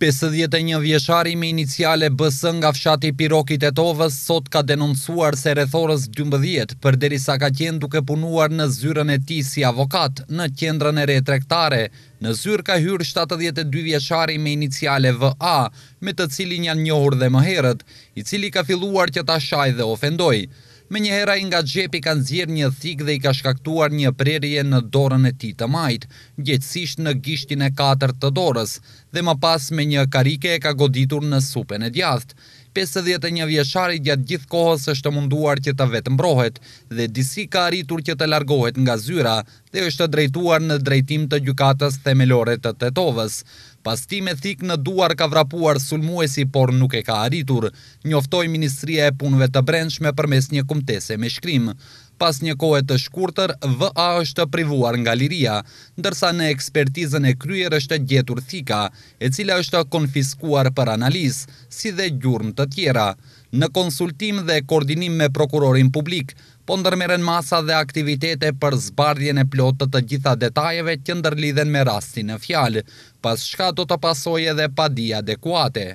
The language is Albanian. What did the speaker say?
51 vjeçari me iniciale BS nga fshati pirokit e Tetovës sot ka denoncuar se rreth orës për derisa ka qenë duke punuar në zyrën e tij si avokat në qendrën e re tregtare, në zyrë ka hyrë 72 vjeçari me iniciale VA, me të cilin janë njohur dhe më herët, i cili ka filluar që ta shajë dhe ofendojë. Me një hera i nga gjepi kanë zjerë një thikë dhe i ka shkaktuar një prerje në dorën e ti të majtë, gjecësisht në gishtin e 4 të dorës, dhe më pas me një karike e ka goditur në supën e djathët. Pesë dhjetë e një vjeshari gjatë gjithë kohës është munduar që të vetë mbrohet, dhe disi ka arritur që të largohet nga zyra, dhe është drejtuar në drejtim të gjukatës themelore të tetovës. Pas ti me thik në duar ka vrapuar sulmuesi, por nuk e ka arritur. Njoftoj Ministria e Punve të Brendshme përmes një kumtese me shkrim. Pas një kohet të shkurtër, VA është privuar nga liria, ndërsa në ekspertizën e kryer është gjetur thika, e cila është konfiskuar për analiz, si dhe gjurëm të tjera. Në konsultim dhe koordinim me prokurorin publik, po ndërmeren masa dhe aktivitete për zbardhjen e plotët të gjitha detajeve që ndërlidhen me rastin e fjalë, pas shka do të pasoj edhe padia adekuate.